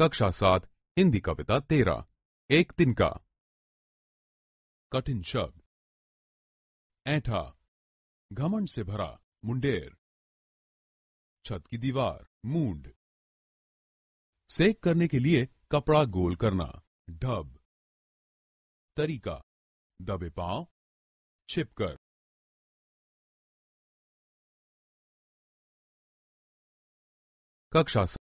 कक्षा सात हिंदी कविता तेरह एक दिन का कठिन शब्द ऐठा घमंड से भरा मुंडेर छत की दीवार मूंड सेक करने के लिए कपड़ा गोल करना ढब तरीका दबे पांव छिपकर कक्षा